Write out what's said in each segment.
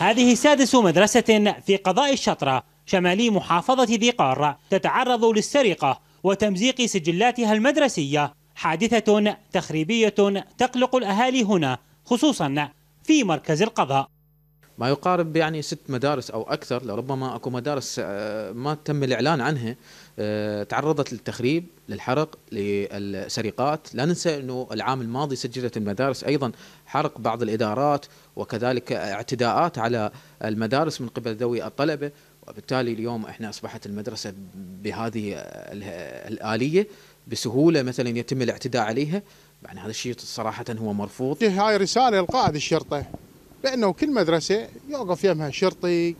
هذه سادس مدرسة في قضاء الشطرة شمالي محافظة ذي قار تتعرض للسرقة وتمزيق سجلاتها المدرسية حادثة تخريبية تقلق الأهالي هنا خصوصا في مركز القضاء ما يقارب يعني ست مدارس او اكثر لربما اكو مدارس آه، ما تم الاعلان عنها آه، تعرضت للتخريب للحرق للسرقات لا ننسى انه العام الماضي سجلت المدارس ايضا حرق بعض الادارات وكذلك اعتداءات على المدارس من قبل ذوي الطلبه وبالتالي اليوم احنا اصبحت المدرسه بهذه الاليه بسهوله مثلا يتم الاعتداء عليها يعني هذا الشيء صراحه هو مرفوض هاي رساله لقائد الشرطه بأنه كل مدرسة يوقف يمها شرطي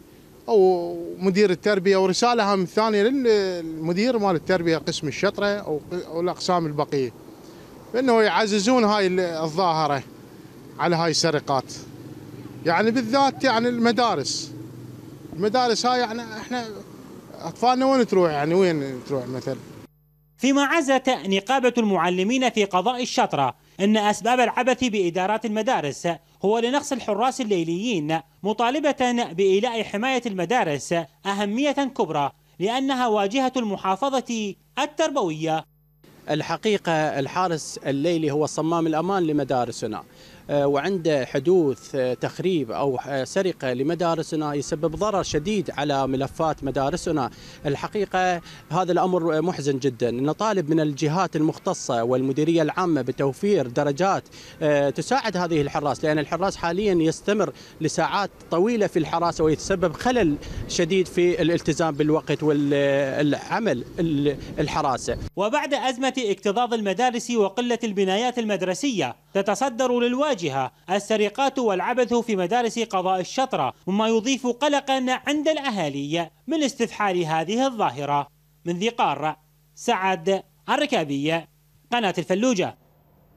أو مدير التربية ورسالة هم الثانية للمدير مال التربية قسم الشطرة أو الأقسام البقية بأنه يعززون هاي الظاهرة على هاي السرقات يعني بالذات يعني المدارس المدارس هاي يعني احنا اطفالنا وين تروح يعني وين تروح مثلا فيما عزت نقابة المعلمين في قضاء الشطرة أن أسباب العبث بإدارات المدارس هو لنقص الحراس الليليين مطالبة بإيلاء حماية المدارس أهمية كبرى لأنها واجهة المحافظة التربوية الحقيقة الحارس الليلي هو صمام الأمان لمدارسنا آه، وعند حدوث آه، تخريب أو آه، سرقة لمدارسنا يسبب ضرر شديد على ملفات مدارسنا الحقيقة هذا الأمر محزن جدا نطالب من الجهات المختصة والمديرية العامة بتوفير درجات تساعد هذه الحراس لأن الحراس حاليا يستمر لساعات طويلة في الحراسة ويتسبب خلل شديد في الالتزام بالوقت والعمل الحراسة وبعد أزمة اكتظاظ المدارس وقلة البنايات المدرسية تتصدر للواجهة السرقات والعبث في مدارس قضاء الشطرة مما يضيف قلقا عند الأهالي من استفحال هذه الظاهرة من ذي قار سعد الركابية قناة الفلوجة